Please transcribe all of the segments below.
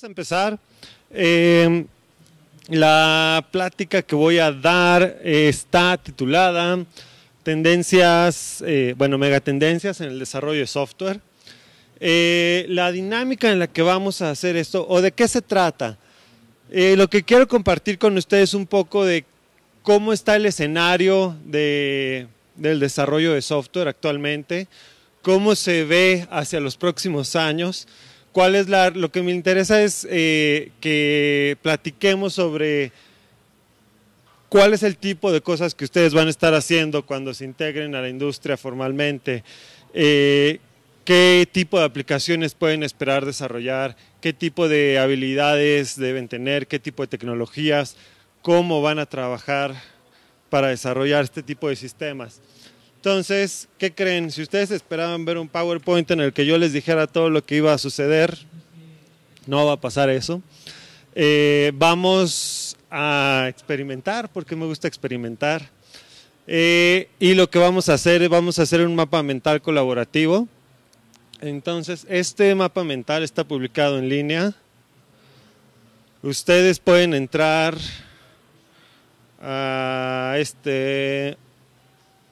Vamos a empezar. Eh, la plática que voy a dar está titulada Tendencias, eh, bueno, megatendencias en el desarrollo de software. Eh, la dinámica en la que vamos a hacer esto, o de qué se trata. lo que quiero compartir con ustedes un poco de cómo está el escenario del desarrollo de software actualmente, cómo se ve hacia los próximos años lo que me interesa es eh, que platiquemos sobre cuál es el tipo de cosas que ustedes van a estar haciendo cuando se integren a la industria formalmente, eh, qué tipo de aplicaciones pueden esperar desarrollar, qué tipo de habilidades deben tener, qué tipo de tecnologías, cómo van a trabajar para desarrollar este tipo de sistemas. Entonces, ¿qué creen? Si ustedes esperaban ver un PowerPoint en el que yo les dijera todo lo que iba a suceder, no va a pasar eso. Eh, vamos a experimentar, porque me gusta experimentar. Eh, y lo que vamos a hacer es, vamos a hacer un mapa mental colaborativo. Entonces, este mapa mental está publicado en línea. Ustedes pueden entrar a este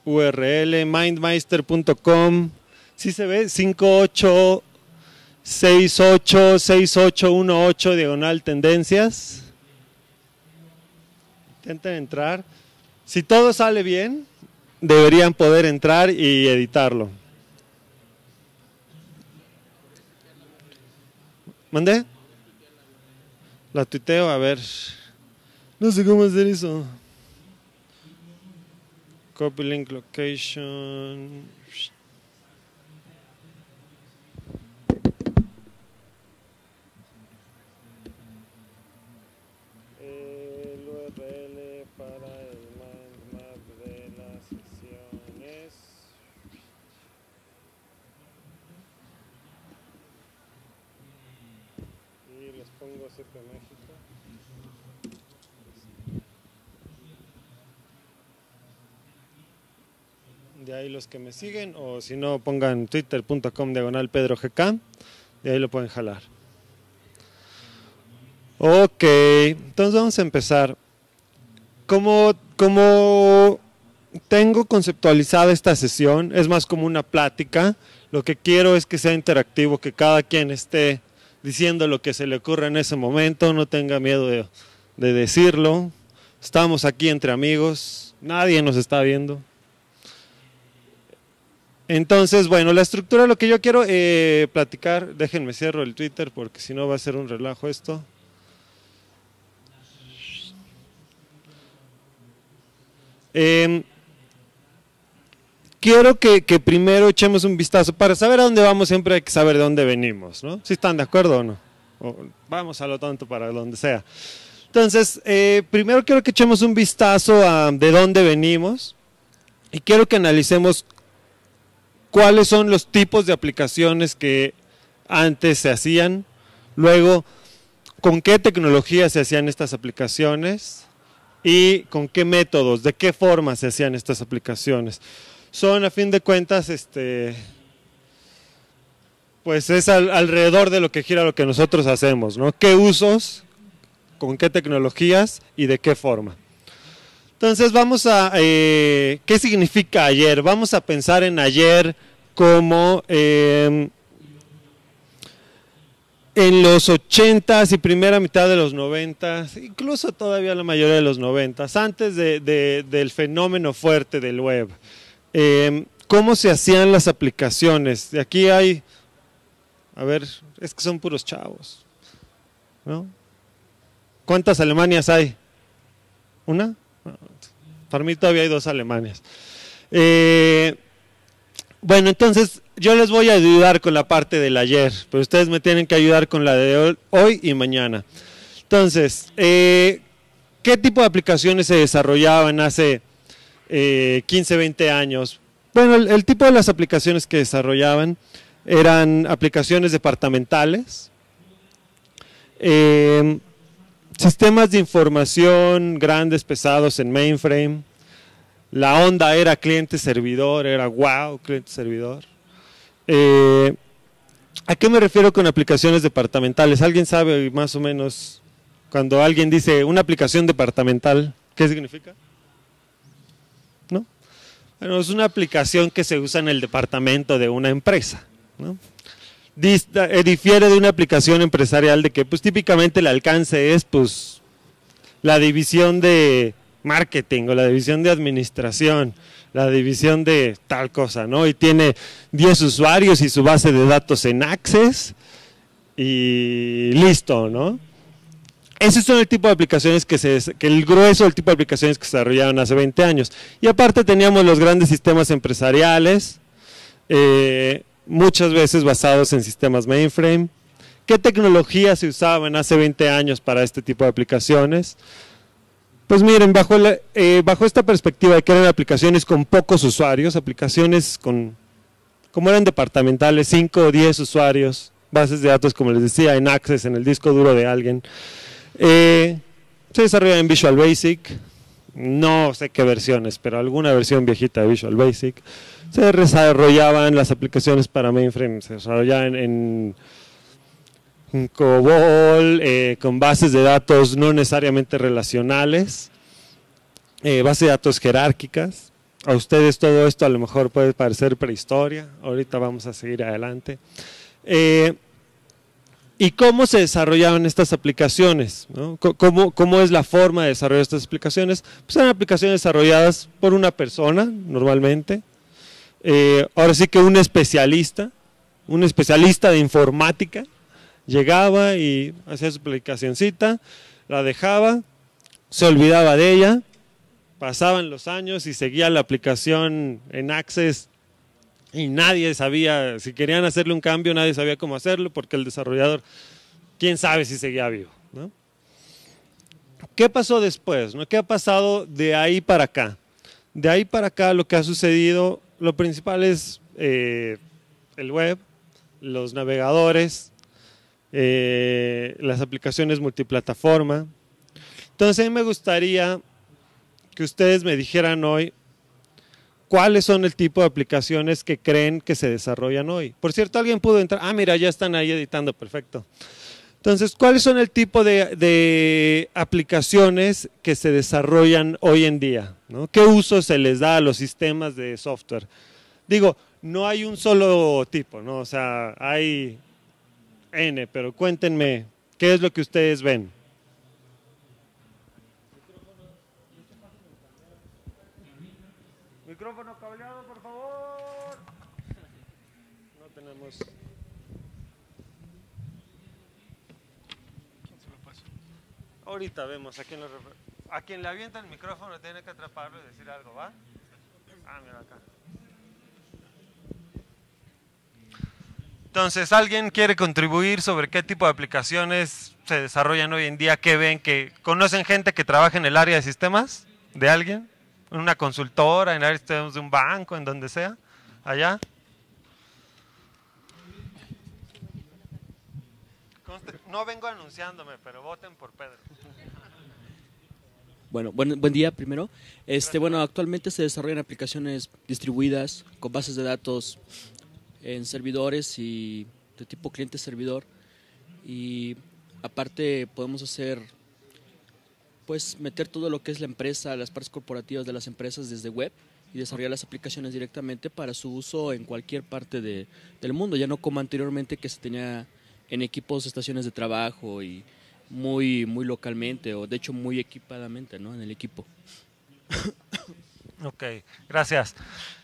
URL, mindmeister.com. Sí se ve, 58686818 diagonal tendencias. Intenten entrar. Si todo sale bien, deberían poder entrar y editarlo. ¿Mandé? La tuiteo, a ver. No sé cómo hacer eso. copy link location ahí los que me siguen, o si no, pongan twitter.com diagonal Pedro GK, y ahí lo pueden jalar. Ok, entonces vamos a empezar. Como, como tengo conceptualizada esta sesión, es más como una plática, lo que quiero es que sea interactivo, que cada quien esté diciendo lo que se le ocurra en ese momento, no tenga miedo de decirlo. Estamos aquí entre amigos, nadie nos está viendo. Entonces, bueno, la estructura, lo que yo quiero eh, platicar, déjenme cierro el Twitter porque si no va a ser un relajo esto. Em, quiero que, primero echemos un vistazo. Para saber a dónde vamos siempre hay que saber de dónde venimos, ¿no? Si están de acuerdo o no. vamos a lo tanto para donde sea. Entonces, eh, primero quiero que echemos un vistazo de dónde venimos y quiero que analicemos cuáles son los tipos de aplicaciones que antes se hacían, luego con qué tecnología se hacían estas aplicaciones y con qué métodos, de qué forma se hacían estas aplicaciones. Son a fin de cuentas, este, pues es alrededor de lo que gira lo que nosotros hacemos, ¿no? ¿Qué usos, con qué tecnologías y de qué forma? Entonces vamos a, eh, ¿qué significa ayer? Vamos a pensar en ayer como em, en los 80s y primera mitad de los 90s, incluso todavía la mayoría de los 90s, antes del fenómeno fuerte del web. Em, ¿Cómo se hacían las aplicaciones? aquí hay, a ver, es que son puros chavos, ¿Cuántas Alemanias hay? ¿Una? Para mí todavía hay dos Alemanias. Eh, bueno, entonces yo les voy a ayudar con la parte del ayer, pero ustedes me tienen que ayudar con la de hoy y mañana. Entonces, eh, ¿qué tipo de aplicaciones se desarrollaban hace 15, eh, 20 años? Bueno, el, tipo de las aplicaciones que desarrollaban eran aplicaciones departamentales, eh, sistemas de información grandes, pesados en mainframe, la onda era cliente-servidor, era wow, cliente-servidor. Eh, ¿A qué me refiero con aplicaciones departamentales? ¿Alguien sabe más o menos cuando alguien dice una aplicación departamental, qué significa? ¿No? Bueno, es una aplicación que se usa en el departamento de una empresa, ¿no? Eh, difiere de una aplicación empresarial de que pues típicamente el alcance es pues la división de marketing o la división de administración, la división de tal cosa, ¿no? Y tiene 10 usuarios y su base de datos en Access y listo, ¿no? Ese son el tipo de aplicaciones que se, que el grueso del tipo de aplicaciones que se desarrollaron hace 20 años. Y aparte teníamos los grandes sistemas empresariales, eh, muchas veces basados en sistemas mainframe. ¿Qué tecnología se usaban hace 20 años para este tipo de aplicaciones? Pues miren, bajo, eh, bajo esta perspectiva de que eran aplicaciones con pocos usuarios, aplicaciones con, como eran departamentales, 5 o 10 usuarios, bases de datos, como les decía, en Access, en el disco duro de alguien, eh, se desarrollaban en Visual Basic, no sé qué versiones, pero alguna versión viejita de Visual Basic. Se desarrollaban las aplicaciones para mainframe, se desarrollaban en COBOL, eh, con bases de datos no necesariamente relacionales, eh, bases de datos jerárquicas. A ustedes todo esto a lo mejor puede parecer prehistoria, ahorita vamos a seguir adelante. Eh, ¿Y cómo se desarrollaban estas aplicaciones? ¿Cómo, ¿Cómo, es la forma de desarrollar estas aplicaciones? Pues eran aplicaciones desarrolladas por una persona, normalmente. ahora sí que un especialista, un especialista de informática, llegaba y hacía su aplicacioncita, la dejaba, se olvidaba de ella, pasaban los años y seguía la aplicación en Access y nadie sabía, si querían hacerle un cambio, nadie sabía cómo hacerlo porque el desarrollador, quién sabe si seguía vivo. ¿Qué pasó después? ¿Qué ha pasado de ahí para acá? De ahí para acá lo que ha sucedido, lo principal es eh, el web, los navegadores, eh, las aplicaciones multiplataforma. Entonces, a mí me gustaría que ustedes me dijeran hoy cuáles son el tipo de aplicaciones que creen que se desarrollan hoy. Por cierto, alguien pudo entrar. Ah, mira, ya están ahí editando, perfecto. Entonces, ¿cuáles son el tipo de, aplicaciones que se desarrollan hoy en día? ¿Qué uso se les da a los sistemas de software? Digo, no hay un solo tipo, ¿no? O sea, hay N, pero cuéntenme, ¿qué es lo que ustedes ven? Micrófono cableado, por favor. No tenemos. ¿Quién se lo pasa? Ahorita vemos a quién, a quien le avienta el micrófono tiene que atraparlo y decir algo, ¿va? Ah, mira acá. Entonces, ¿alguien quiere contribuir sobre qué tipo de aplicaciones se desarrollan hoy en día? ¿Qué ven? ¿Que ¿Conocen gente que trabaja en el área de sistemas? ¿De alguien? ¿En una consultora? ¿En área de un banco? ¿En donde sea? ¿Allá? No vengo anunciándome, pero voten por Pedro. Bueno, buen, día primero. Este, bueno, actualmente se desarrollan aplicaciones distribuidas con bases de datos en servidores y de tipo cliente-servidor. Y aparte podemos hacer, pues meter todo lo que es la empresa, las partes corporativas de las empresas desde web y desarrollar las aplicaciones directamente para su uso en cualquier parte de, del mundo, ya no como anteriormente que se tenía en equipos, estaciones de trabajo y muy, muy localmente o de hecho muy equipadamente ¿no? en el equipo. Ok, gracias.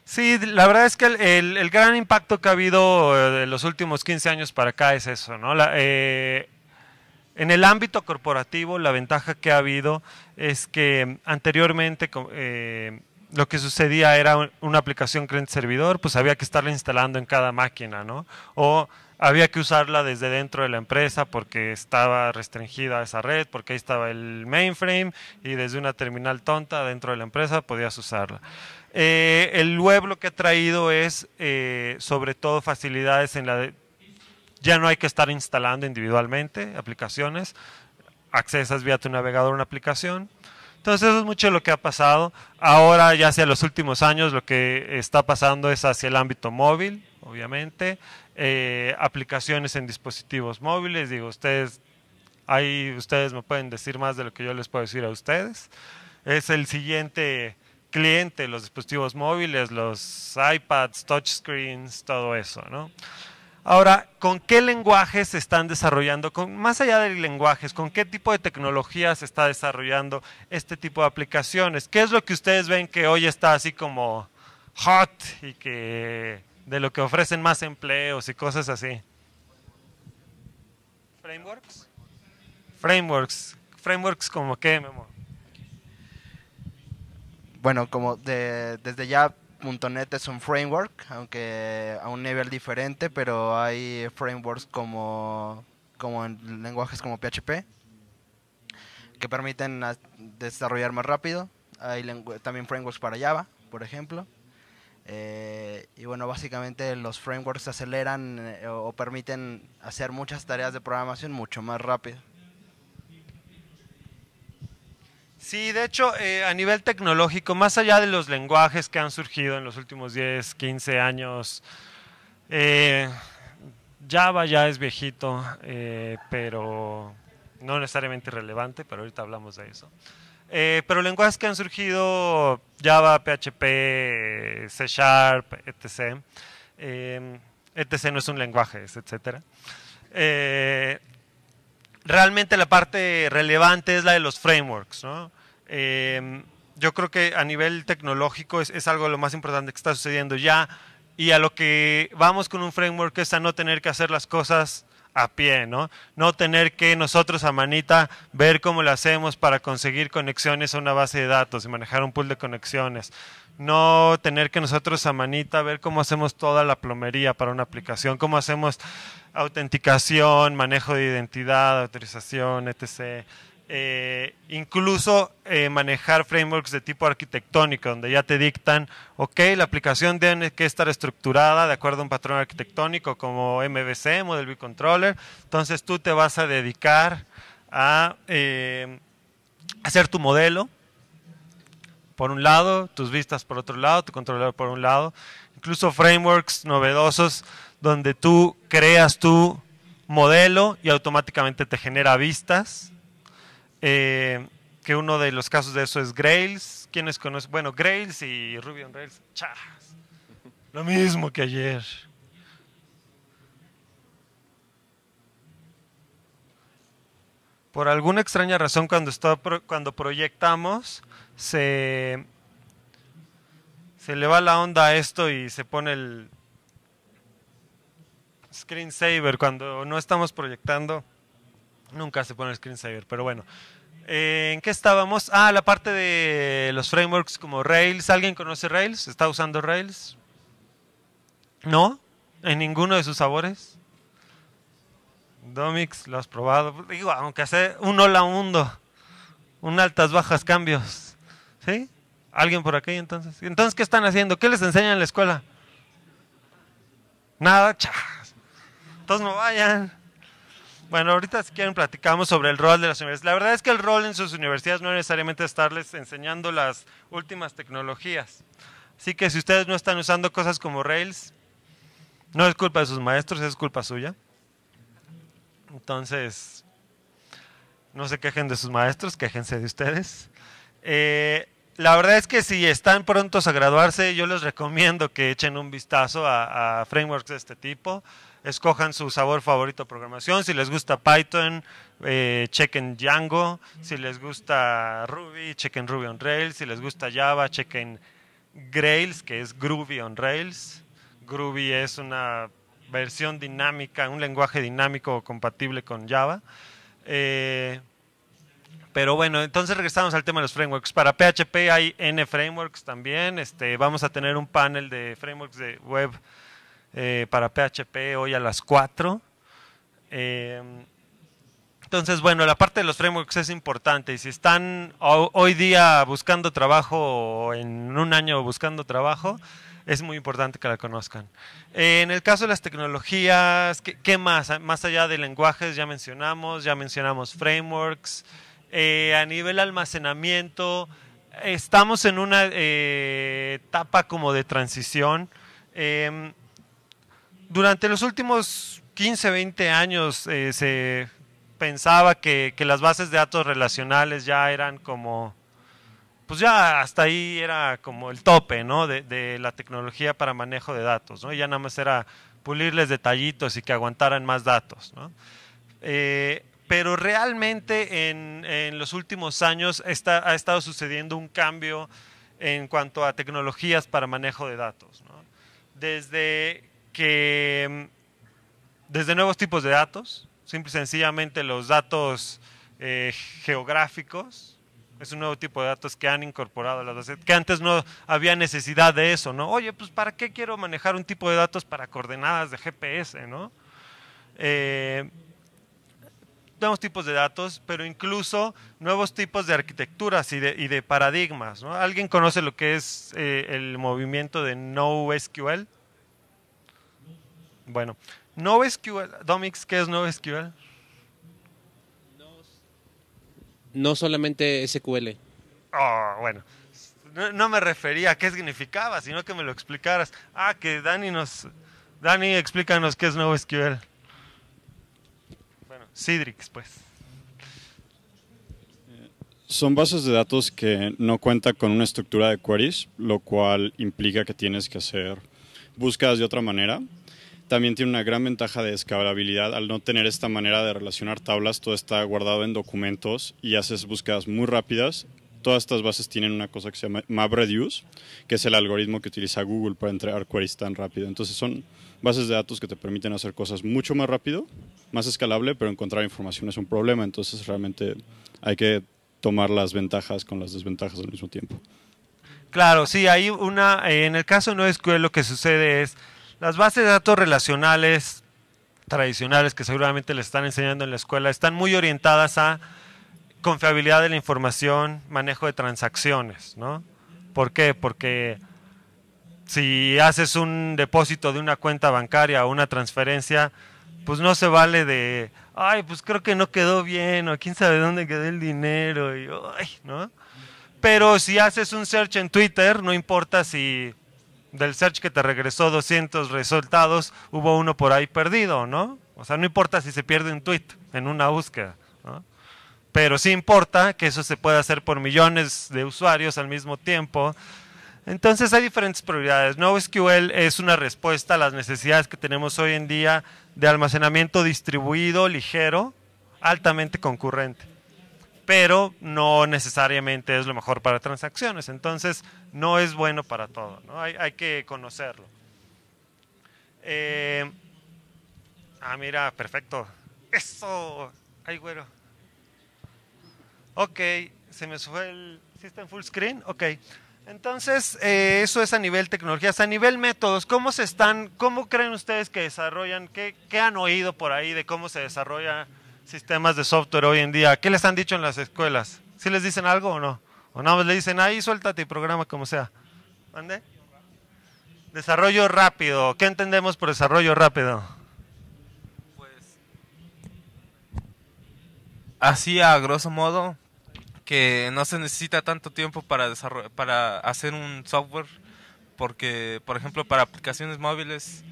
Sí, la verdad es que el, gran impacto que ha habido eh, de los últimos 15 años para acá es eso, ¿no? Eh, en el ámbito corporativo, la ventaja que ha habido es que anteriormente eh, lo que sucedía era una aplicación cliente-servidor, pues había que estarla instalando en cada máquina, ¿no? O había que usarla desde dentro de la empresa porque estaba restringida esa red, porque ahí estaba el mainframe y desde una terminal tonta dentro de la empresa podías usarla. Eh, el web lo que ha traído es eh, sobre todo facilidades en la ya no hay que estar instalando individualmente aplicaciones, accesas vía tu navegador una aplicación. Entonces eso es mucho lo que ha pasado. Ahora ya hacia los últimos años lo que está pasando es hacia el ámbito móvil, obviamente, eh, aplicaciones en dispositivos móviles, digo, ustedes, ahí ustedes me pueden decir más de lo que yo les puedo decir a ustedes. Es el siguiente cliente, los dispositivos móviles, los iPads, touchscreens, todo eso, ¿no? Ahora, ¿con qué lenguajes se están desarrollando? Con, más allá de lenguajes, ¿con qué tipo de tecnologías se está desarrollando este tipo de aplicaciones? ¿Qué es lo que ustedes ven que hoy está así como hot y que de lo que ofrecen más empleos y cosas así. ¿Frameworks? Frameworks. ¿Frameworks como qué, Memo? Bueno, como de, desde ya .NET es un framework, aunque a un nivel diferente, pero hay frameworks como, como en lenguajes como PHP, que permiten desarrollar más rápido. Hay también frameworks para Java, por ejemplo. Eh, y bueno, básicamente los frameworks aceleran eh, o, permiten hacer muchas tareas de programación mucho más rápido. Sí, de hecho, eh, a nivel tecnológico, más allá de los lenguajes que han surgido en los últimos 10, 15 años, Java ya es viejito, pero no necesariamente relevante, pero ahorita hablamos de eso. Eh, pero lenguajes que han surgido, Java, PHP, C Sharp, etc. etc em, e no es un lenguaje, etc. Eh, realmente la parte relevante es la de los frameworks. Em, yo creo que a nivel tecnológico es, es algo lo más importante que está sucediendo ya y a lo que vamos con un framework es a no tener que hacer las cosas a pie, ¿no? No tener que nosotros a manita ver cómo lo hacemos para conseguir conexiones a una base de datos y manejar un pool de conexiones. No tener que nosotros a manita ver cómo hacemos toda la plomería para una aplicación, cómo hacemos autenticación, manejo de identidad, autorización, etc. Eh, incluso eh, manejar frameworks de tipo arquitectónico, donde ya te dictan, ok, la aplicación tiene que estar estructurada de acuerdo a un patrón arquitectónico como MVC, Model View Controller, entonces tú te vas a dedicar a eh, hacer tu modelo, por un lado, tus vistas por otro lado, tu controlador por un lado, incluso frameworks novedosos donde tú creas tu modelo y automáticamente te genera vistas eh, que uno de los casos de eso es Grails. ¿Quiénes conocen? Bueno, Grails y Ruby on Rails. Chas. Lo mismo que ayer. Por alguna extraña razón, cuando, está, cuando proyectamos, se, se le va la onda a esto y se pone el screensaver cuando no estamos proyectando. Nunca se pone el screensaver, pero bueno. Eh, ¿En qué estábamos? Ah, la parte de los frameworks como Rails. ¿Alguien conoce Rails? ¿Está usando Rails? ¿No? ¿En ninguno de sus sabores? Domix, lo has probado. Digo, aunque hace un hola mundo, un altas, bajas, cambios. ¿Sí? ¿Alguien por aquí entonces? Entonces, ¿qué están haciendo? ¿Qué les enseñan en la escuela? Nada, chas. Entonces no vayan. Bueno, ahorita si quieren platicamos sobre el rol de las universidades. La verdad es que el rol en sus universidades no es necesariamente estarles enseñando las últimas tecnologías. Así que si ustedes no están usando cosas como Rails, no es culpa de sus maestros, es culpa suya. Entonces, no se quejen de sus maestros, quejense de ustedes. Eh, la verdad es que si están prontos a graduarse, yo les recomiendo que echen un vistazo a frameworks de este tipo escojan su sabor favorito de programación. Si les gusta Python, eh, chequen Django. Si les gusta Ruby, chequen Ruby on Rails. Si les gusta Java, chequen Grails, que es Groovy on Rails. Groovy es una versión dinámica, un lenguaje dinámico compatible con Java. Eh, pero bueno, entonces regresamos al tema de los frameworks. Para PHP hay N frameworks también. Este, vamos a tener un panel de frameworks de web eh, para PHP hoy a las 4. Eh, entonces, bueno, la parte de los frameworks es importante y si están hoy día buscando trabajo o en un año buscando trabajo, es muy importante que la conozcan. Eh, en el caso de las tecnologías, ¿qué, más? Ah, más allá de lenguajes, ya mencionamos, ya mencionamos frameworks. a nivel almacenamiento, estamos en una etapa como de transición. Eh, durante los últimos 15, 20 años eh, se pensaba que, las bases de datos relacionales ya eran como, pues ya hasta ahí era como el tope, ¿no? De, la tecnología para manejo de datos, ¿no? ya nada más era pulirles detallitos y que aguantaran más datos, eh, pero realmente en, en, los últimos años está, ha estado sucediendo un cambio en cuanto a tecnologías para manejo de datos. ¿no? Desde que mm, desde nuevos tipos de datos, simple y sencillamente los datos eh, geográficos, es un nuevo tipo de datos que han incorporado las que antes no había necesidad de eso, ¿no? Oye, pues ¿para qué quiero manejar un tipo de datos para coordenadas de GPS, ¿no? Eh, nuevos tipos de datos, pero incluso nuevos tipos de arquitecturas y de, paradigmas, ¿no? ¿Alguien conoce lo que es eh, el movimiento de NoSQL? Bueno, NoSQL, Domix, ¿qué es NoSQL? No solamente SQL. Oh, ah, bueno. No, me refería a qué significaba, sino que me lo explicaras. Ah, que Dani nos... Dani, explícanos qué es NoSQL. Bueno, Cidrix, pues. Son bases de datos que no cuentan con una estructura de queries, lo cual implica que tienes que hacer búsquedas de otra manera también tiene una gran ventaja de escalabilidad. al no tener esta manera de relacionar tablas, todo está guardado en documentos y haces búsquedas muy rápidas. Todas estas bases tienen una cosa que se llama MapReduce, que es el algoritmo que utiliza Google para entregar queries tan rápido. Entonces son bases de datos que te permiten hacer cosas mucho más rápido, más escalable, pero encontrar información es un problema. Entonces realmente hay que tomar las ventajas con las desventajas al mismo tiempo. Claro, sí, hay una, eh, en el caso de NoSQL lo que sucede es las bases de datos relacionales tradicionales que seguramente les están enseñando en la escuela están muy orientadas a confiabilidad de la información, manejo de transacciones, ¿no? ¿Por qué? Porque si haces un depósito de una cuenta bancaria o una transferencia, pues no se vale de, ay, pues creo que no quedó bien, o quién sabe dónde quedó el dinero, y, ay, ¿no? Pero si haces un search en Twitter, no importa si del search que te regresó 200 resultados, hubo uno por ahí perdido, ¿no? O sea, no importa si se pierde un tweet en una búsqueda, ¿no? Pero sí importa que eso se pueda hacer por millones de usuarios al mismo tiempo. Entonces hay diferentes prioridades. NoSQL es una respuesta a las necesidades que tenemos hoy en día de almacenamiento distribuido, ligero, altamente concurrente pero no necesariamente es lo mejor para transacciones. Entonces, no es bueno para todo, ¿no? hay, hay, que conocerlo. Eh, ah, mira, perfecto. Eso. Ay, güero. Ok, se me fue el... sistema en full screen? Ok. Entonces, eh, eso es a nivel tecnologías. A nivel métodos, ¿cómo se están, cómo creen ustedes que desarrollan, qué, qué han oído por ahí de cómo se desarrolla sistemas de software hoy en día. ¿Qué les han dicho en las escuelas? ¿Sí les dicen algo o no? O no más le dicen, ahí suéltate y programa como sea. ¿Dónde? Desarrollo rápido. ¿Qué entendemos por desarrollo rápido? Pues así a grosso modo, que no se necesita tanto tiempo para, para hacer un software, porque por ejemplo para aplicaciones móviles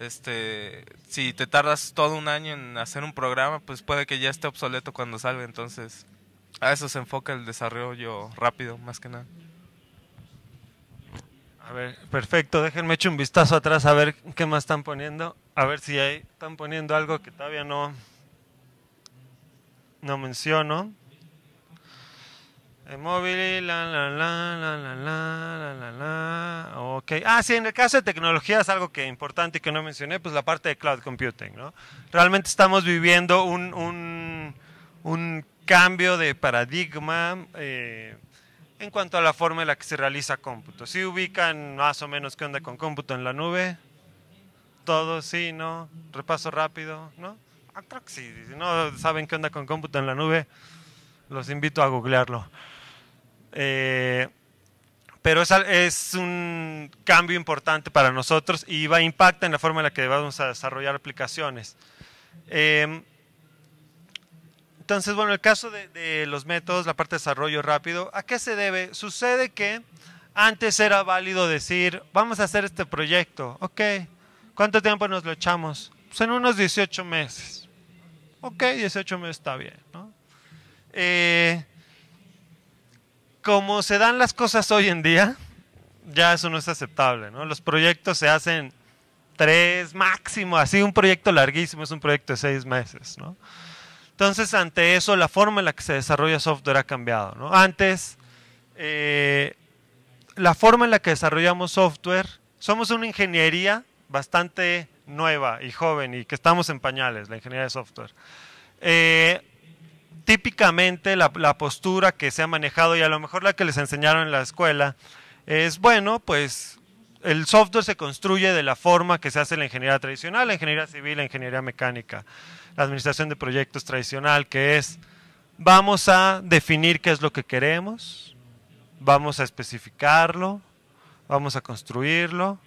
este si te tardas todo un año en hacer un programa, pues puede que ya esté obsoleto cuando salga, entonces a eso se enfoca el desarrollo rápido, más que nada. A ver, perfecto, déjenme echar un vistazo atrás a ver qué más están poniendo, a ver si ahí están poniendo algo que todavía no no menciono móvil, la, la, la, la, la, la, la, la, Ok. Ah, sí, en el caso de tecnología es algo que importante que no mencioné, pues la parte de cloud computing, ¿no? Realmente estamos viviendo un, un, un cambio de paradigma eh, en cuanto a la forma en la que se realiza cómputo. ¿Si ubican más o menos qué onda con cómputo en la nube? Todo, sí, ¿no? Repaso rápido, ¿no? Ah, si no saben qué onda con cómputo en la nube, los invito a googlearlo. Eh, pero es, es, un cambio importante para nosotros y va impacta en la forma en la que vamos a desarrollar aplicaciones. Em, entonces, bueno, el caso de, los métodos, la parte de desarrollo rápido, ¿a qué se debe? Sucede que antes era válido decir, vamos a hacer este proyecto, ok, ¿cuánto tiempo nos lo echamos? Pues en unos 18 meses. Ok, 18 meses está bien, eh, como se dan las cosas hoy en día, ya eso no es aceptable, Los proyectos se hacen tres máximo, así un proyecto larguísimo es un proyecto de seis meses, Entonces, ante eso, la forma en la que se desarrolla software ha cambiado, Antes, eh, la forma en la que desarrollamos software, somos una ingeniería bastante nueva y joven y que estamos en pañales, la ingeniería de software. Eh, típicamente la, postura que se ha manejado y a lo mejor la que les enseñaron en la escuela es, bueno, pues el software se construye de la forma que se hace la ingeniería tradicional, la ingeniería civil, la ingeniería mecánica, la administración de proyectos tradicional, que es, vamos a definir qué es lo que queremos, vamos a especificarlo, vamos a construirlo,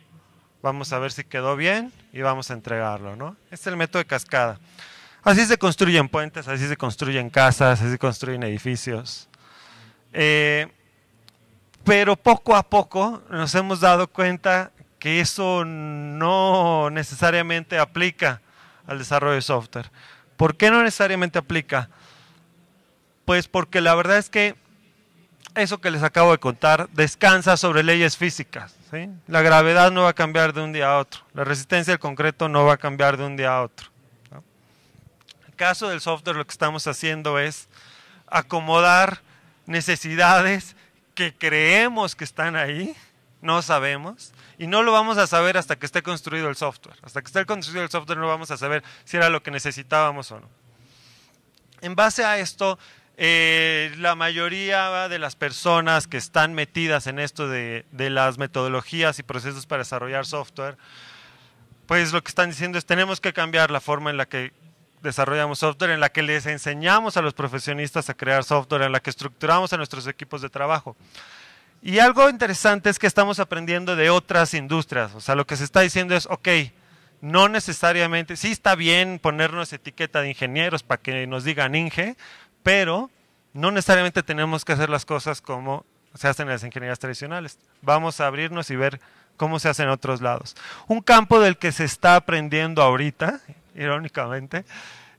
vamos a ver si quedó bien y vamos a entregarlo, ¿no? Este es el método de cascada. Así se construyen puentes, así se construyen casas, así se construyen edificios. Eh, pero poco a poco nos hemos dado cuenta que eso no necesariamente aplica al desarrollo de software. ¿Por qué no necesariamente aplica? Pues porque la verdad es que eso que les acabo de contar descansa sobre leyes físicas. La gravedad no va a cambiar de un día a otro, la resistencia del concreto no va a cambiar de un día a otro caso del software lo que estamos haciendo es acomodar necesidades que creemos que están ahí, no sabemos, y no lo vamos a saber hasta que esté construido el software. Hasta que esté construido el software no vamos a saber si era lo que necesitábamos o no. En base a esto, eh, la mayoría de las personas que están metidas en esto de, de las metodologías y procesos para desarrollar software, pues lo que están diciendo es tenemos que cambiar la forma en la que desarrollamos software, en la que les enseñamos a los profesionistas a crear software, en la que estructuramos a nuestros equipos de trabajo. Y algo interesante es que estamos aprendiendo de otras industrias. O sea, lo que se está diciendo es, ok, no necesariamente, sí está bien ponernos etiqueta de ingenieros para que nos digan Inge, pero no necesariamente tenemos que hacer las cosas como se hacen en las ingenierías tradicionales. Vamos a abrirnos y ver cómo se hace en otros lados. Un campo del que se está aprendiendo ahorita, irónicamente,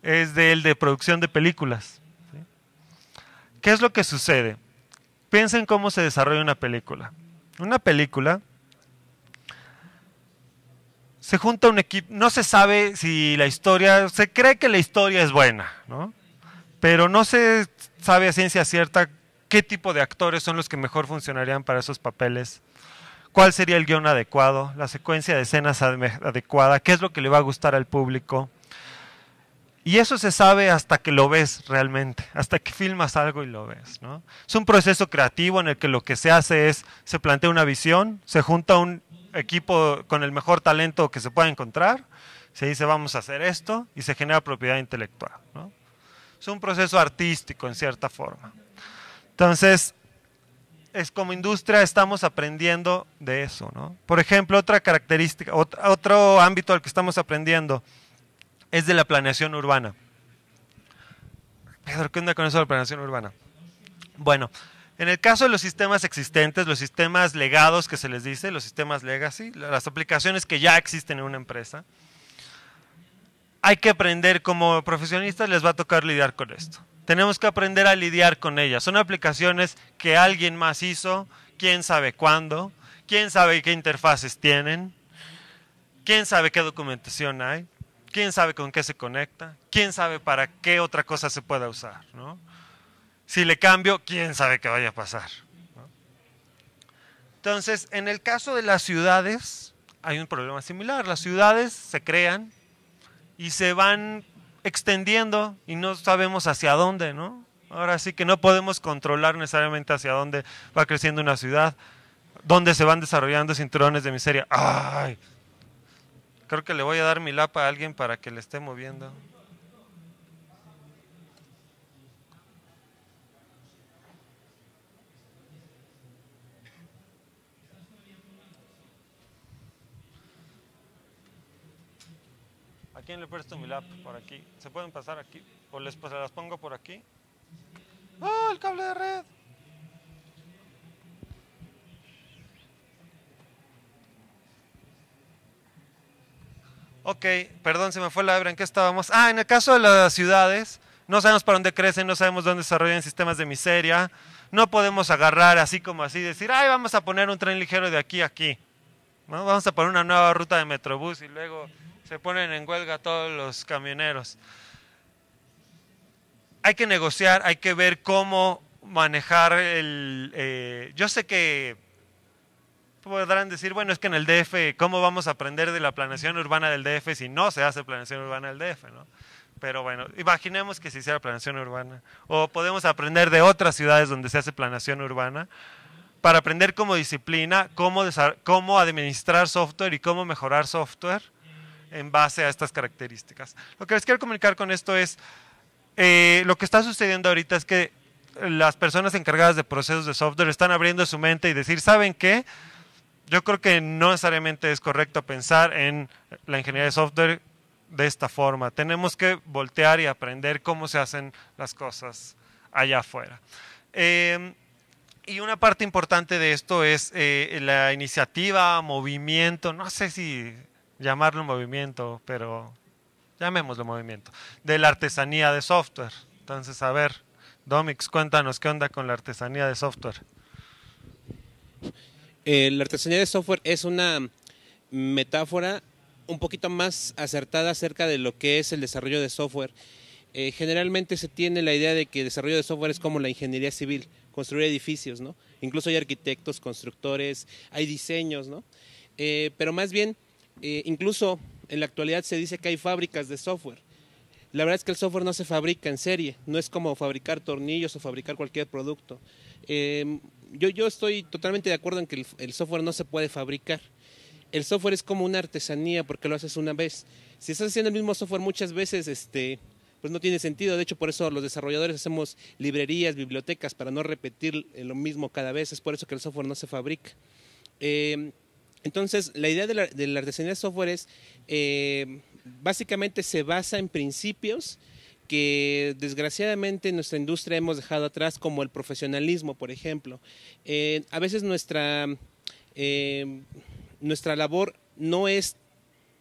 es del de producción de películas. ¿Qué es lo que sucede? Piensen cómo se desarrolla una película. Una película se junta un equipo, no se sabe si la historia, se cree que la historia es buena, Pero no se sabe a ciencia cierta qué tipo de actores son los que mejor funcionarían para esos papeles cuál sería el guión adecuado, la secuencia de escenas adecuada, qué es lo que le va a gustar al público. Y eso se sabe hasta que lo ves realmente, hasta que filmas algo y lo ves. ¿no? Es un proceso creativo en el que lo que se hace es, se plantea una visión, se junta un equipo con el mejor talento que se pueda encontrar, se dice vamos a hacer esto y se genera propiedad intelectual. ¿no? Es un proceso artístico en cierta forma. Entonces, es como industria estamos aprendiendo de eso. ¿no? Por ejemplo, otra característica, otro ámbito al que estamos aprendiendo es de la planeación urbana. Pedro, ¿qué onda con eso de la planeación urbana? Bueno, en el caso de los sistemas existentes, los sistemas legados que se les dice, los sistemas legacy, las aplicaciones que ya existen en una empresa, hay que aprender como profesionistas, les va a tocar lidiar con esto tenemos que aprender a lidiar con ellas. Son aplicaciones que alguien más hizo, quién sabe cuándo, quién sabe qué interfaces tienen, quién sabe qué documentación hay, quién sabe con qué se conecta, quién sabe para qué otra cosa se pueda usar. ¿no? Si le cambio, quién sabe qué vaya a pasar. Entonces, en el caso de las ciudades, hay un problema similar. Las ciudades se crean y se van extendiendo y no sabemos hacia dónde, ¿no? Ahora sí que no podemos controlar necesariamente hacia dónde va creciendo una ciudad, dónde se van desarrollando cinturones de miseria. ¡Ay! Creo que le voy a dar mi lapa a alguien para que le esté moviendo. quién le presto mi lap? Por aquí. ¿Se pueden pasar aquí? ¿O les pues, las pongo por aquí? ¡Ah, el cable de red! Ok, perdón, se me fue la hebra. ¿En qué estábamos? Ah, en el caso de las ciudades, no sabemos para dónde crecen, no sabemos dónde desarrollan sistemas de miseria. No podemos agarrar así como así, decir, ay, vamos a poner un tren ligero de aquí a aquí. Vamos a poner una nueva ruta de metrobús y luego se ponen en huelga todos los camioneros. Hay que negociar, hay que ver cómo manejar el... Eh, yo sé que podrán decir, bueno, es que en el DF, ¿cómo vamos a aprender de la planeación urbana del DF si no se hace planeación urbana del DF? ¿no? Pero bueno, imaginemos que se hiciera planeación urbana. O podemos aprender de otras ciudades donde se hace planeación urbana para aprender como disciplina cómo, cómo administrar software y cómo mejorar software en base a estas características. Lo que les quiero comunicar con esto es, eh, lo que está sucediendo ahorita es que las personas encargadas de procesos de software están abriendo su mente y decir, ¿saben qué? Yo creo que no necesariamente es correcto pensar en la ingeniería de software de esta forma. Tenemos que voltear y aprender cómo se hacen las cosas allá afuera. Em, y una parte importante de esto es eh, la iniciativa, movimiento, no sé si llamarlo movimiento, pero llamémoslo movimiento, de la artesanía de software. Entonces, a ver, Domix, cuéntanos qué onda con la artesanía de software. Eh, la artesanía de software es una metáfora un poquito más acertada acerca de lo que es el desarrollo de software. Eh, generalmente se tiene la idea de que el desarrollo de software es como la ingeniería civil, construir edificios, ¿no? Incluso hay arquitectos, constructores, hay diseños, ¿no? Eh, pero más bien eh, incluso en la actualidad se dice que hay fábricas de software. La verdad es que el software no se fabrica en serie, no es como fabricar tornillos o fabricar cualquier producto. Em, yo, estoy totalmente de acuerdo en que el, software no se puede fabricar. El software es como una artesanía porque lo haces una vez. Si estás haciendo el mismo software muchas veces, este, pues no tiene sentido. De hecho, por eso los desarrolladores hacemos librerías, bibliotecas para no repetir eh, lo mismo cada vez. Es por eso que el software no se fabrica. Em, entonces, la idea de la, de artesanía de software es, eh, básicamente se basa en principios que desgraciadamente nuestra industria hemos dejado atrás, como el profesionalismo, por ejemplo. Eh, a veces nuestra, eh, nuestra labor no es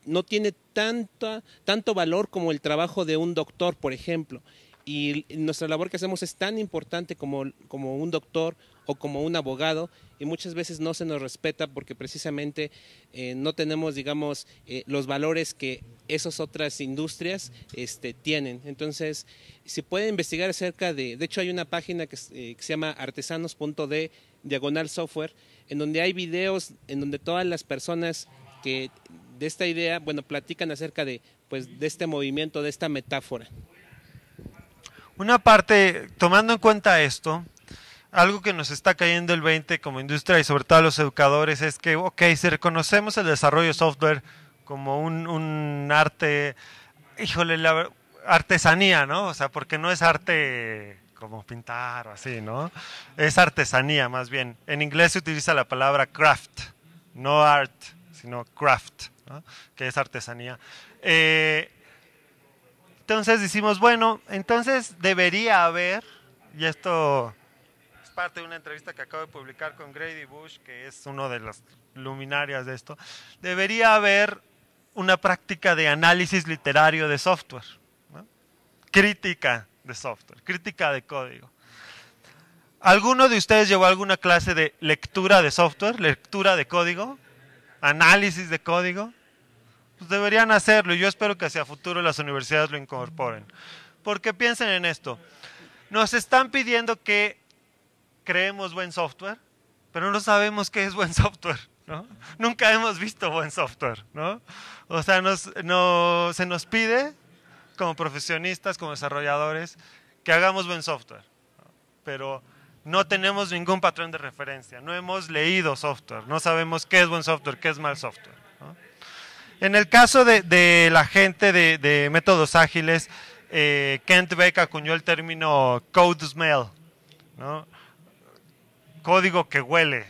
no tiene tanto valor como el trabajo de un doctor, por ejemplo y nuestra labor que hacemos es tan importante como, como un doctor o como un abogado y muchas veces no se nos respeta porque precisamente eh, no tenemos, digamos, eh, los valores que esas otras industrias este, tienen. Entonces, se puede investigar acerca de, de hecho hay una página que, eh, se llama artesanos.de, diagonal software, en donde hay videos, en donde todas las personas que de esta idea, bueno, platican acerca de, pues, de este movimiento, de esta metáfora. Una parte, tomando en cuenta esto, algo que nos está cayendo el 20 como industria y sobre todo los educadores es que, ok, si reconocemos el desarrollo de software como un, arte, híjole, la artesanía, ¿no? O sea, porque no es arte como pintar o así, ¿no? Es artesanía más bien. En inglés se utiliza la palabra craft, no art, sino craft, ¿no? que es artesanía. Eh, entonces decimos, bueno, entonces debería haber, y esto es parte de una entrevista que acabo de publicar con Grady Bush, que es uno de las luminarias de esto, debería haber una práctica de análisis literario de software, crítica de software, crítica de código. ¿Alguno de ustedes llevó alguna clase de lectura de software, lectura de código, análisis de código? Pues deberían hacerlo y yo espero que hacia futuro las universidades lo incorporen. Porque piensen en esto. Nos están pidiendo que creemos buen software, pero no sabemos qué es buen software. ¿no? Nunca hemos visto buen software. ¿no? O sea, nos, no, se nos pide como profesionistas, como desarrolladores, que hagamos buen software. Pero no tenemos ningún patrón de referencia, no hemos leído software, no sabemos qué es buen software, qué es mal software. En el caso de, la gente de, métodos ágiles, eh, Kent Beck acuñó el término code smell, código que huele.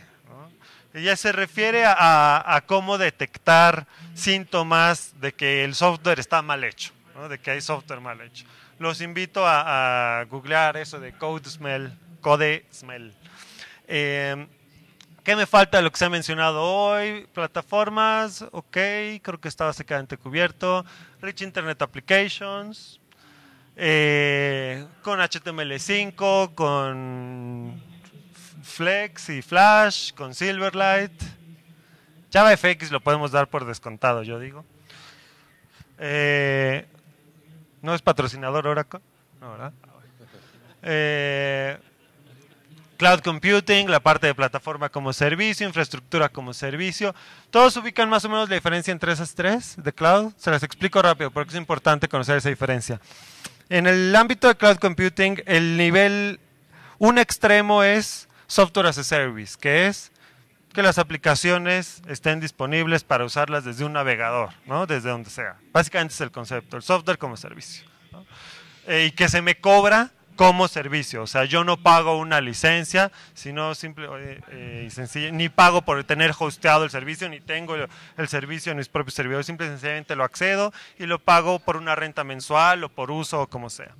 Ella se refiere a, cómo detectar síntomas de que el software está mal hecho, de que hay software mal hecho. Los invito a, googlear eso de code smell, code smell. Eh, ¿Qué me falta de lo que se ha mencionado hoy? Plataformas, ok, creo que está básicamente cubierto. Rich Internet Applications, eh, con HTML5, con Flex y Flash, con Silverlight. JavaFX lo podemos dar por descontado, yo digo. Eh, ¿No es patrocinador Oracle? No, ¿verdad? Eh, cloud computing, la parte de plataforma como servicio, infraestructura como servicio. ¿Todos ubican más o menos la diferencia entre esas tres de cloud? Se las explico rápido porque es importante conocer esa diferencia. En el ámbito de cloud computing, el nivel, un extremo es software as a service, que es que las aplicaciones estén disponibles para usarlas desde un navegador, ¿no? desde donde sea. Básicamente es el concepto, el software como servicio. Eh, y que se me cobra como servicio. O sea, yo no pago una licencia, sino simple eh, eh, ni pago por tener hosteado el servicio, ni tengo el, servicio en mis propios servidores, simple y sencillamente lo accedo y lo pago por una renta mensual o por uso o como sea.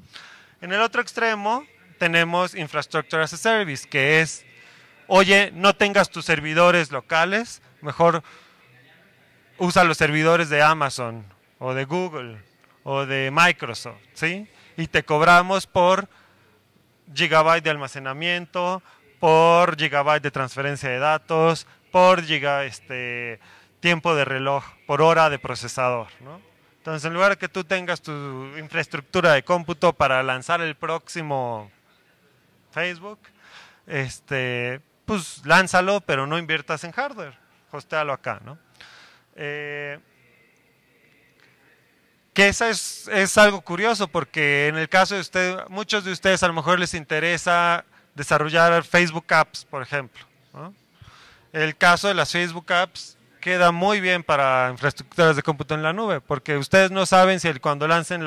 En el otro extremo tenemos Infrastructure as a Service, que es, oye, no tengas tus servidores locales, mejor usa los servidores de Amazon o de Google o de Microsoft, ¿sí? Y te cobramos por gigabyte de almacenamiento, por gigabyte de transferencia de datos, por giga, este, tiempo de reloj, por hora de procesador. ¿no? Entonces, en lugar de que tú tengas tu infraestructura de cómputo para lanzar el próximo Facebook, este, pues lánzalo, pero no inviertas en hardware, hostéalo acá. ¿no? Eh, que eso es, algo curioso porque en el caso de ustedes, muchos de ustedes a lo mejor les interesa desarrollar Facebook Apps, por ejemplo. El caso de las Facebook Apps queda muy bien para infraestructuras de cómputo en la nube, porque ustedes no saben si el, cuando lancen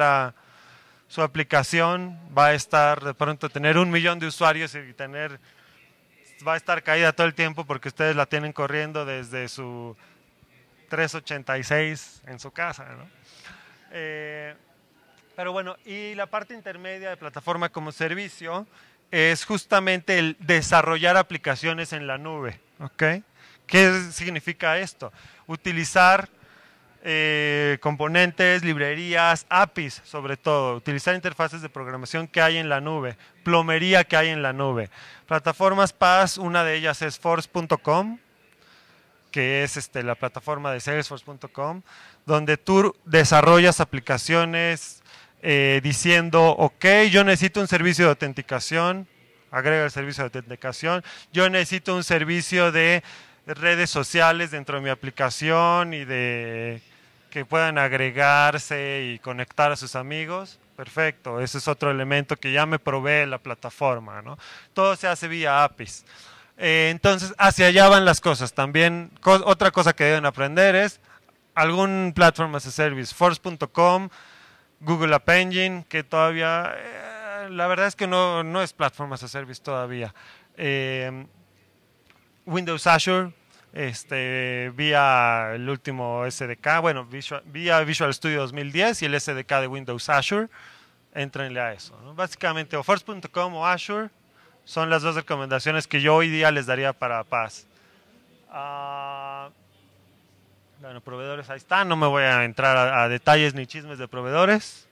su aplicación va a estar de pronto tener un millón de usuarios y tener va a estar caída todo el tiempo porque ustedes la tienen corriendo desde su 386 en su casa, ¿no? Eh, pero bueno, y la parte intermedia de plataforma como servicio es justamente el desarrollar aplicaciones en la nube. ¿Qué significa esto? Utilizar eh, componentes, librerías, APIs sobre todo, utilizar interfaces de programación que hay en la nube, plomería que hay en la nube. Plataformas PaaS, una de ellas es force.com, que es este, la plataforma de salesforce.com, donde tú desarrollas aplicaciones eh, diciendo, ok, yo necesito un servicio de autenticación, agrega el servicio de autenticación, yo necesito un servicio de redes sociales dentro de mi aplicación y de que puedan agregarse y conectar a sus amigos. Perfecto, ese es otro elemento que ya me provee la plataforma. ¿no? Todo se hace vía APIs. Eh, entonces, hacia allá van las cosas. También otra cosa que deben aprender es algún platform as a service, force.com, Google App Engine, que todavía, eh, la verdad es que no, es platform as a service todavía. Eh, Windows Azure, este, vía el último SDK, bueno, vía Visual Studio 2010 y el SDK de Windows Azure, entrenle a eso. Básicamente, o force.com o Azure, son las dos recomendaciones que yo hoy día les daría para paz. Ah, bueno, proveedores ahí está. no me voy a entrar a, detalles ni chismes de proveedores.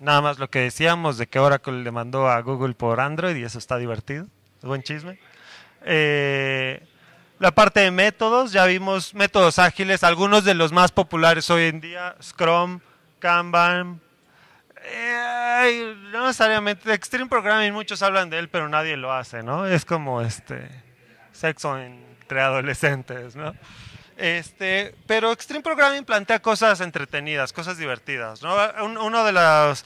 Nada más lo que decíamos de que Oracle le mandó a Google por Android y eso está divertido. Es buen chisme. Eh, la parte de métodos, ya vimos métodos ágiles, algunos de los más populares hoy en día, Scrum, Kanban, eh, no necesariamente. Extreme Programming, muchos hablan de él, pero nadie lo hace, ¿no? Es como este sexo entre adolescentes, ¿no? Este, pero Extreme Programming plantea cosas entretenidas, cosas divertidas, ¿no? Una de las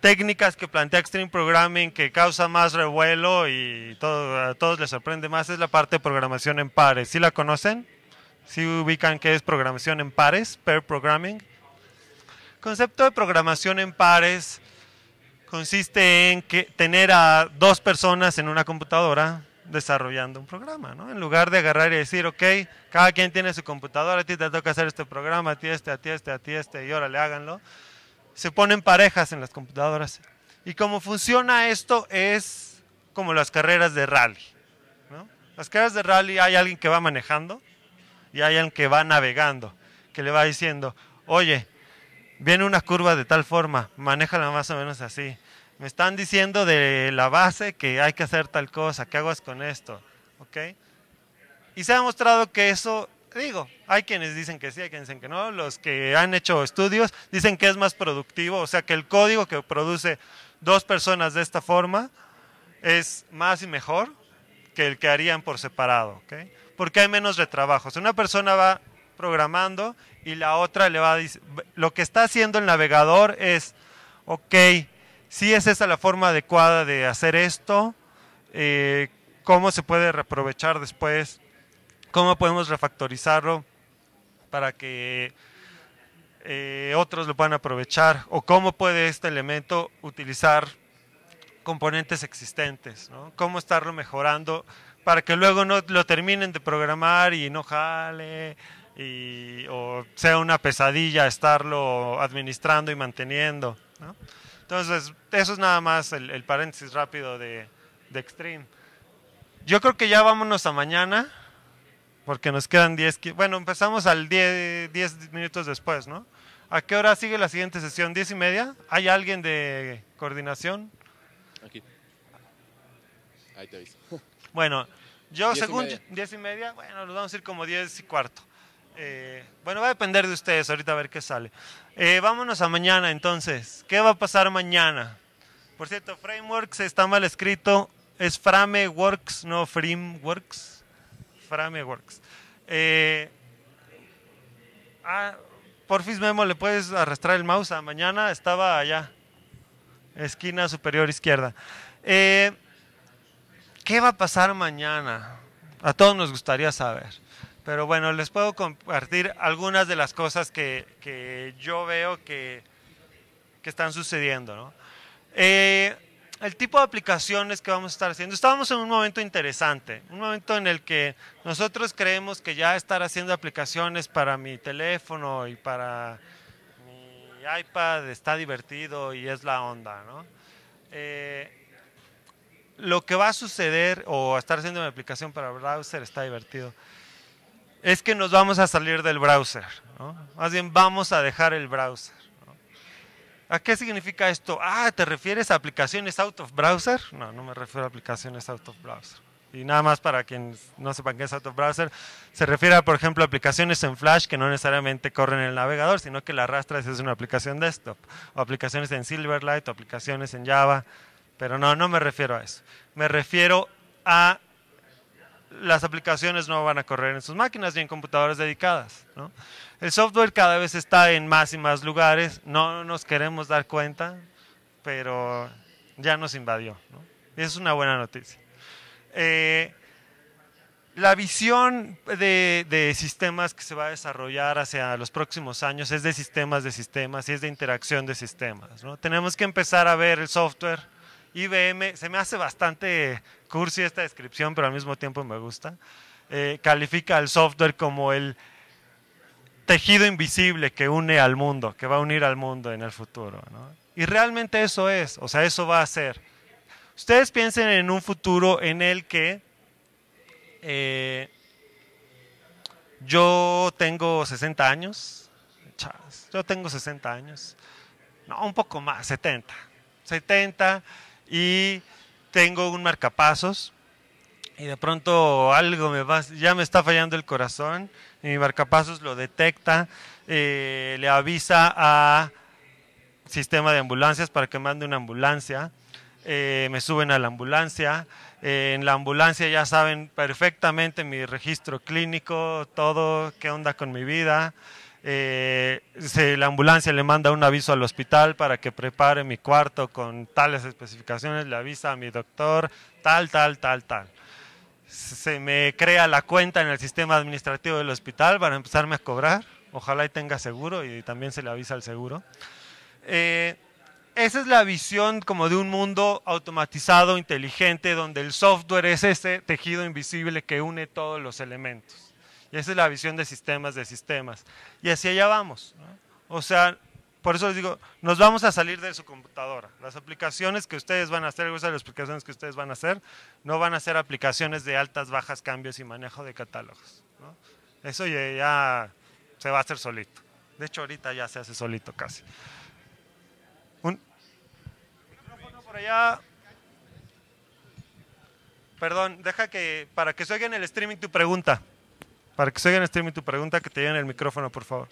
técnicas que plantea Extreme Programming que causa más revuelo y todo, a todos les sorprende más es la parte de programación en pares. ¿Sí la conocen? ¿Sí ubican qué es programación en pares, pair programming? concepto de programación en pares consiste en que tener a dos personas en una computadora desarrollando un programa, En lugar de agarrar y decir, ok, cada quien tiene su computadora, a ti te toca hacer este programa, a ti este, a ti este, a ti este, y órale, háganlo. Se ponen parejas en las computadoras. Y cómo funciona esto es como las carreras de rally, Las carreras de rally hay alguien que va manejando y hay alguien que va navegando, que le va diciendo, oye, viene una curva de tal forma, manéjala más o menos así. Me están diciendo de la base que hay que hacer tal cosa, ¿qué hago con esto? Y se ha mostrado que eso, digo, hay quienes dicen que sí, hay quienes dicen que no, los que han hecho estudios dicen que es más productivo, o sea que el código que produce dos personas de esta forma es más y mejor que el que harían por separado, Porque hay menos retrabajos. Una persona va programando y la otra le va a decir, lo que está haciendo el navegador es, ok, si es esa la forma adecuada de hacer esto, eh, cómo se puede reaprovechar después, cómo podemos refactorizarlo para que eh, otros lo puedan aprovechar o cómo puede este elemento utilizar componentes existentes, cómo estarlo mejorando para que luego no lo terminen de programar y no jale y, o sea una pesadilla estarlo administrando y manteniendo. Entonces, eso es nada más el, paréntesis rápido de, de, Extreme. Yo creo que ya vámonos a mañana, porque nos quedan 10, bueno, empezamos al 10, minutos después, ¿no? ¿A qué hora sigue la siguiente sesión? ¿10 y media? ¿Hay alguien de coordinación? Aquí. Ahí te Bueno, yo según 10 y, y media, bueno, nos vamos a ir como 10 y cuarto. Eh, bueno, va a depender de ustedes ahorita a ver qué sale. Eh, vámonos a mañana entonces. ¿Qué va a pasar mañana? Por cierto, Frameworks está mal escrito. Es Frameworks, no Frameworks. Frameworks. Eh, ah, porfis Memo, ¿le puedes arrastrar el mouse a mañana? Estaba allá. Esquina superior izquierda. Eh, ¿Qué va a pasar mañana? A todos nos gustaría saber. Pero bueno, les puedo compartir algunas de las cosas que, yo veo que, están sucediendo. ¿no? Eh, el tipo de aplicaciones que vamos a estar haciendo. Estábamos en un momento interesante, un momento en el que nosotros creemos que ya estar haciendo aplicaciones para mi teléfono y para mi iPad está divertido y es la onda. ¿no? Eh, lo que va a suceder o estar haciendo una aplicación para browser está divertido es que nos vamos a salir del browser. Más bien vamos a dejar el browser. ¿A qué significa esto? Ah, ¿te refieres a aplicaciones out of browser? No, no me refiero a aplicaciones out of browser. Y nada más para quienes no sepan qué es out of browser, se refiere por ejemplo, a aplicaciones en Flash que no necesariamente corren en el navegador, sino que la arrastras es una aplicación desktop, o aplicaciones en Silverlight, o aplicaciones en Java, pero no, no me refiero a eso. Me refiero a las aplicaciones no van a correr en sus máquinas ni en computadoras dedicadas. El software cada vez está en más y más lugares, no nos queremos dar cuenta, pero ya nos invadió. Y es una buena noticia. Eh, la visión de, sistemas que se va a desarrollar hacia los próximos años es de sistemas de sistemas y es de interacción de sistemas. ¿no? Tenemos que empezar a ver el software. IBM se me hace bastante cursi esta descripción, pero al mismo tiempo me gusta, eh, califica al software como el tejido invisible que une al mundo, que va a unir al mundo en el futuro. Y realmente eso es, o sea, eso va a ser. Ustedes piensen en un futuro en el que eh, yo tengo 60 años, yo tengo 60 años, no, un poco más, 70, 70, y tengo un marcapasos y de pronto algo me va, ya me está fallando el corazón, mi marcapasos lo detecta, eh, le avisa a sistema de ambulancias para que mande una ambulancia, eh, me suben a la ambulancia, eh, en la ambulancia ya saben perfectamente mi registro clínico, todo, qué onda con mi vida. Eh, la ambulancia le manda un aviso al hospital para que prepare mi cuarto con tales especificaciones, le avisa a mi doctor, tal, tal, tal, tal. Se me crea la cuenta en el sistema administrativo del hospital para empezarme a cobrar, ojalá y tenga seguro y también se le avisa al seguro. Eh, esa es la visión como de un mundo automatizado, inteligente, donde el software es ese tejido invisible que une todos los elementos. Y esa es la visión de sistemas de sistemas. Y hacia allá vamos. O sea, por eso les digo, nos vamos a salir de su computadora. Las aplicaciones que ustedes van a hacer, las aplicaciones que ustedes van a hacer, no van a ser aplicaciones de altas, bajas, cambios y manejo de catálogos. Eso ya, se va a hacer solito. De hecho, ahorita ya se hace solito casi. Un por allá. Perdón, deja que, para que se oiga en el streaming tu pregunta. Para que se oigan streaming tu pregunta, que te lleven el micrófono, por favor.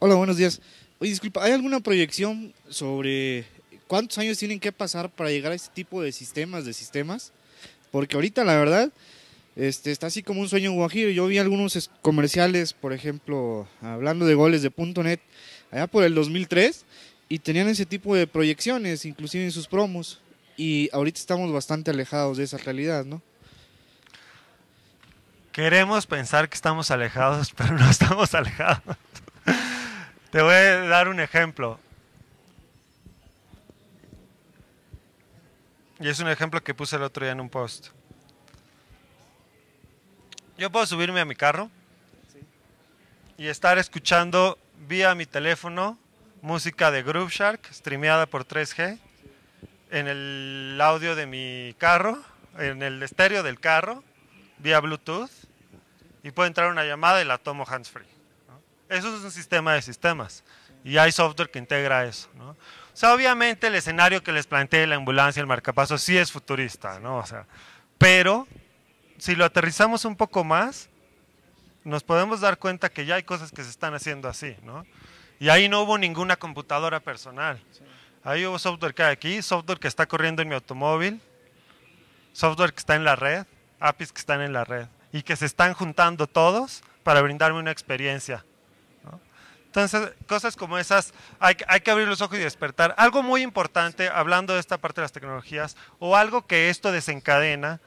Hola, buenos días. disculpa, ¿hay alguna proyección sobre cuántos años tienen que pasar para llegar a este tipo de sistemas, de sistemas? Porque ahorita, la verdad, este, está así como un sueño guajiro. Yo vi algunos comerciales, por ejemplo, hablando de goles de .net, allá por el 2003, y tenían ese tipo de proyecciones, inclusive en sus promos. Y ahorita estamos bastante alejados de esa realidad, ¿no? Queremos pensar que estamos alejados, pero no estamos alejados. Te voy a dar un ejemplo. Y es un ejemplo que puse el otro día en un post. Yo puedo subirme a mi carro y estar escuchando vía mi teléfono música de Groove Shark, streameada por 3G, en el audio de mi carro, en el estéreo del carro, vía Bluetooth y puede entrar una llamada y la tomo hands-free. Eso es un sistema de sistemas y hay software que integra eso. O sea, obviamente el escenario que les planteé, la ambulancia, el marcapaso, sí es futurista, ¿no? pero si lo aterrizamos un poco más, nos podemos dar cuenta que ya hay cosas que se están haciendo así, ¿no? Y ahí no hubo ninguna computadora personal. Ahí hubo software que hay aquí, software que está corriendo en mi automóvil, software que está en la red, APIs que están en la red y que se están juntando todos para brindarme una experiencia. Entonces, cosas como esas, hay, hay, que abrir los ojos y despertar. Algo muy importante, hablando de esta parte de las tecnologías, o algo que esto desencadena,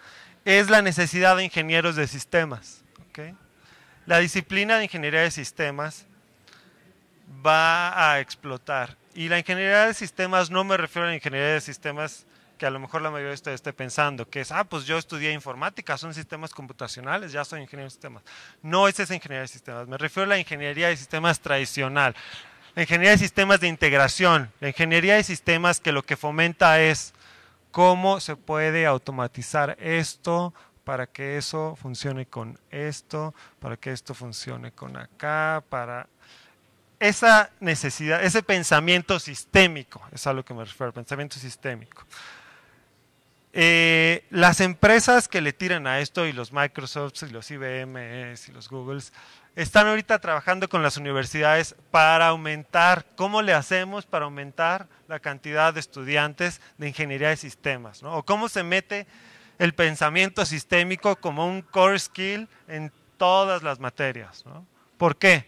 es la necesidad de ingenieros de sistemas. La disciplina de ingeniería de sistemas va a explotar. Y la ingeniería de sistemas, no me refiero a la ingeniería de sistemas que a lo mejor la mayoría de ustedes esté pensando, que es, ah, pues yo estudié informática, son sistemas computacionales, ya soy ingeniero de sistemas. No es esa ingeniería de sistemas, me refiero a la ingeniería de sistemas tradicional, la ingeniería de sistemas de integración, la ingeniería de sistemas que lo que fomenta es cómo se puede automatizar esto para que eso funcione con esto, para que esto funcione con acá, para esa necesidad, ese pensamiento sistémico, es a lo que me refiero, pensamiento sistémico. Eh, las empresas que le tiran a esto, y los Microsofts, y los IBMs, y los Googles, están ahorita trabajando con las universidades para aumentar, ¿cómo le hacemos para aumentar la cantidad de estudiantes de ingeniería de sistemas? ¿no? ¿O cómo se mete el pensamiento sistémico como un core skill en todas las materias? ¿no? ¿Por qué?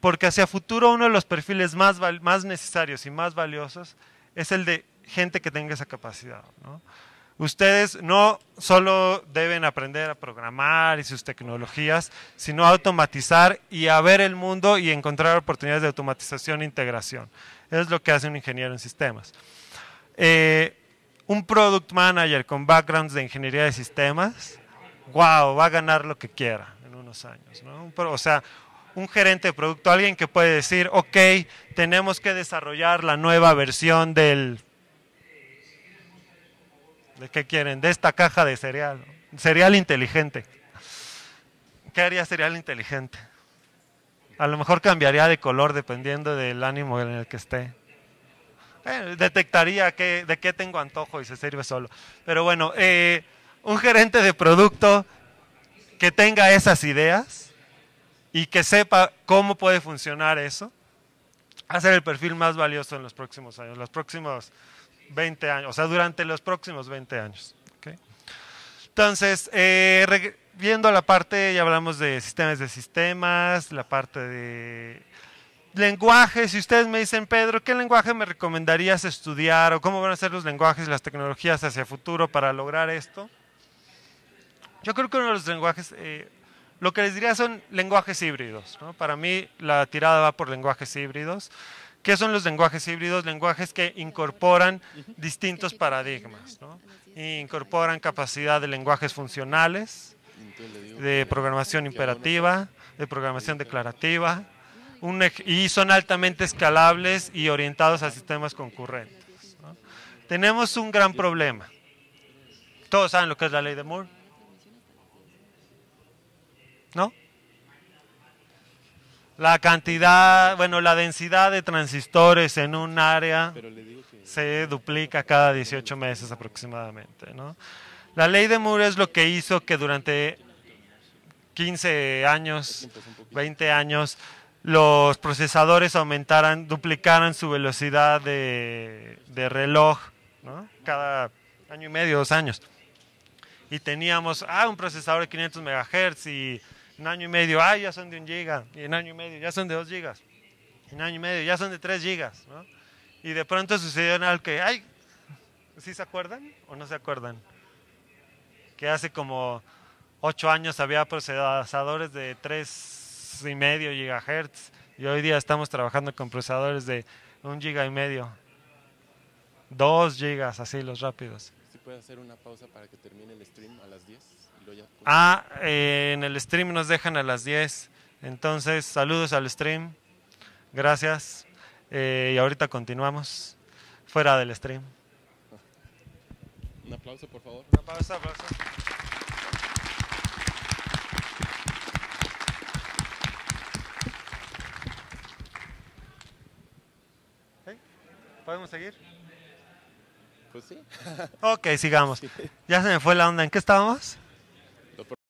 Porque hacia futuro uno de los perfiles más, más necesarios y más valiosos es el de gente que tenga esa capacidad. ¿no? Ustedes no solo deben aprender a programar y sus tecnologías, sino a automatizar y a ver el mundo y encontrar oportunidades de automatización e integración. Es lo que hace un ingeniero en sistemas. Eh, un product manager con backgrounds de ingeniería de sistemas, wow, va a ganar lo que quiera en unos años. O sea, un gerente de producto, alguien que puede decir, ok, tenemos que desarrollar la nueva versión del ¿De qué quieren? De esta caja de cereal. Cereal inteligente. ¿Qué haría cereal inteligente? A lo mejor cambiaría de color dependiendo del ánimo en el que esté. Eh, detectaría de qué tengo antojo y se sirve solo. Pero bueno, eh, un gerente de producto que tenga esas ideas y que sepa cómo puede funcionar eso, va el perfil más valioso en los próximos años, los próximos 20 años, o sea, durante los próximos 20 años. ¿okay? Entonces, eh, viendo la parte, ya hablamos de sistemas de sistemas, la parte de lenguajes, si ustedes me dicen, Pedro, ¿qué lenguaje me recomendarías estudiar o cómo van a ser los lenguajes y las tecnologías hacia futuro para lograr esto? Yo creo que uno de los lenguajes, eh, lo que les diría son lenguajes híbridos. ¿no? Para mí la tirada va por lenguajes híbridos. ¿Qué son los lenguajes híbridos? Lenguajes que incorporan distintos paradigmas, incorporan capacidad de lenguajes funcionales, de programación imperativa, de programación declarativa, y son altamente escalables y orientados a sistemas concurrentes. Tenemos un gran problema. ¿Todos saben lo que es la ley de Moore? ¿No? la cantidad, bueno, la densidad de transistores en un área se duplica cada 18 meses aproximadamente. ¿no? La ley de Moore es lo que hizo que durante 15 años, 20 años, los procesadores aumentaran, duplicaran su velocidad de, reloj ¿no? cada año y medio, dos años. Y teníamos ah, un procesador de 500 MHz y en año y medio, ay, ya son de un giga. Y en año y medio, ya son de dos gigas. En año y medio, ya son de tres gigas. Y de pronto sucedió algo que, ay, ¿sí se acuerdan o no se acuerdan? Que hace como ocho años había procesadores de tres y medio gigahertz y hoy día estamos trabajando con procesadores de un giga y medio, dos gigas, así los rápidos. ¿Se puede hacer una pausa para que termine el stream a las diez? Ah, eh, en el stream nos dejan a las 10. Entonces, saludos al stream. Gracias. Eh, y ahorita continuamos fuera del stream. Un aplauso, por favor. Un aplauso, aplauso. ¿Podemos seguir? Pues sí. ok, sigamos. Ya se me fue la onda. ¿En qué estábamos?